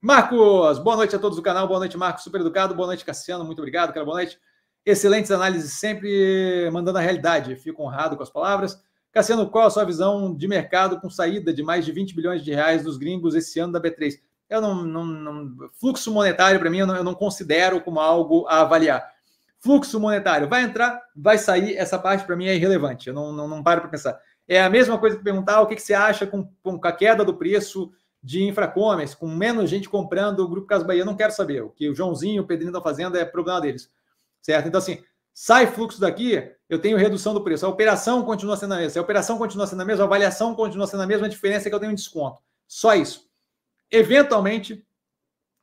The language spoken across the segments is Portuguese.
Marcos, boa noite a todos do canal, boa noite, Marcos, super educado, boa noite, Cassiano, muito obrigado, cara, boa noite. Excelentes análises, sempre mandando a realidade, fico honrado com as palavras. Cassiano, qual a sua visão de mercado com saída de mais de 20 bilhões de reais dos gringos esse ano da B3? Eu não, não, não fluxo monetário para mim eu não, eu não, considero como algo a avaliar. Fluxo monetário vai entrar, vai sair, essa parte para mim é irrelevante. Eu não, não, não paro para pensar. É a mesma coisa que perguntar ah, o que, que você acha com, com a queda do preço de infracommerce, com menos gente comprando o Grupo Casa Bahia, não quero saber. O que o Joãozinho, o Pedrinho estão tá fazendo é problema deles. Certo? Então, assim, sai fluxo daqui, eu tenho redução do preço. A operação continua sendo a mesma. Se a operação continua sendo a mesma, a avaliação continua sendo a mesma, a diferença é que eu tenho um desconto. Só isso. Eventualmente,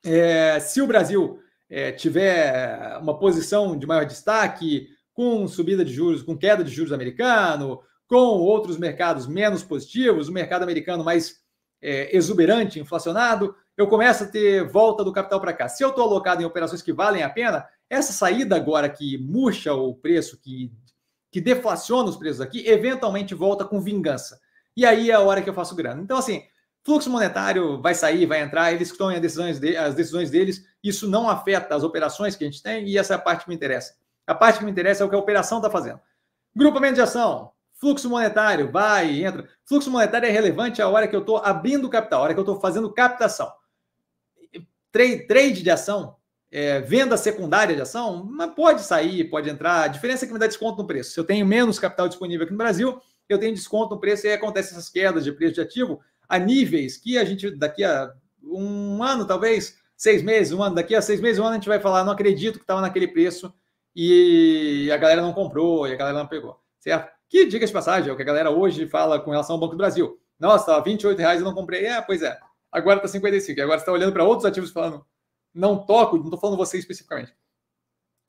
é, se o Brasil é, tiver uma posição de maior destaque, com subida de juros, com queda de juros americano, com outros mercados menos positivos, o mercado americano mais é, exuberante, inflacionado, eu começo a ter volta do capital para cá. Se eu estou alocado em operações que valem a pena, essa saída agora que murcha o preço, que, que deflaciona os preços aqui, eventualmente volta com vingança. E aí é a hora que eu faço grana. Então, assim, fluxo monetário vai sair, vai entrar, eles estão em decisões de, as decisões deles, isso não afeta as operações que a gente tem, e essa é a parte que me interessa. A parte que me interessa é o que a operação está fazendo. Grupamento de ação, Fluxo monetário, vai, entra. Fluxo monetário é relevante a hora que eu estou abrindo capital, a hora que eu estou fazendo captação. Trade, trade de ação, é, venda secundária de ação, mas pode sair, pode entrar. A diferença é que me dá desconto no preço. Se eu tenho menos capital disponível aqui no Brasil, eu tenho desconto no preço e aí acontecem essas quedas de preço de ativo a níveis que a gente, daqui a um ano, talvez, seis meses, um ano, daqui a seis meses, um ano, a gente vai falar, não acredito que estava naquele preço e a galera não comprou e a galera não pegou, certo? Que, diga de passagem, é o que a galera hoje fala com relação ao Banco do Brasil. Nossa, R$ tá reais eu não comprei. É, pois é. Agora tá 55. E agora você está olhando para outros ativos falando, não toco, não estou falando você especificamente.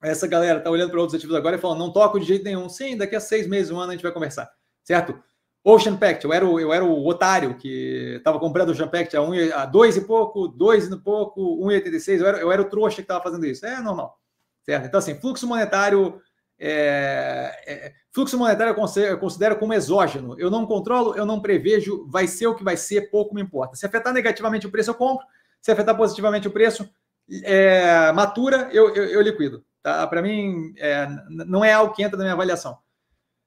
Essa galera está olhando para outros ativos agora e falando, não toco de jeito nenhum. Sim, daqui a seis meses, um ano a gente vai conversar. Certo? Ocean Pact, eu era o, eu era o otário que estava comprando o Ocean Pact a, um, a dois e pouco, dois e pouco, 1,86. Eu era, eu era o trouxa que estava fazendo isso. É normal. Certo? Então, assim, fluxo monetário é, é, fluxo monetário eu considero como exógeno. Eu não controlo, eu não prevejo, vai ser o que vai ser, pouco me importa. Se afetar negativamente o preço, eu compro. Se afetar positivamente o preço, é, matura, eu, eu, eu liquido. Tá? Para mim, é, não é algo que entra na minha avaliação.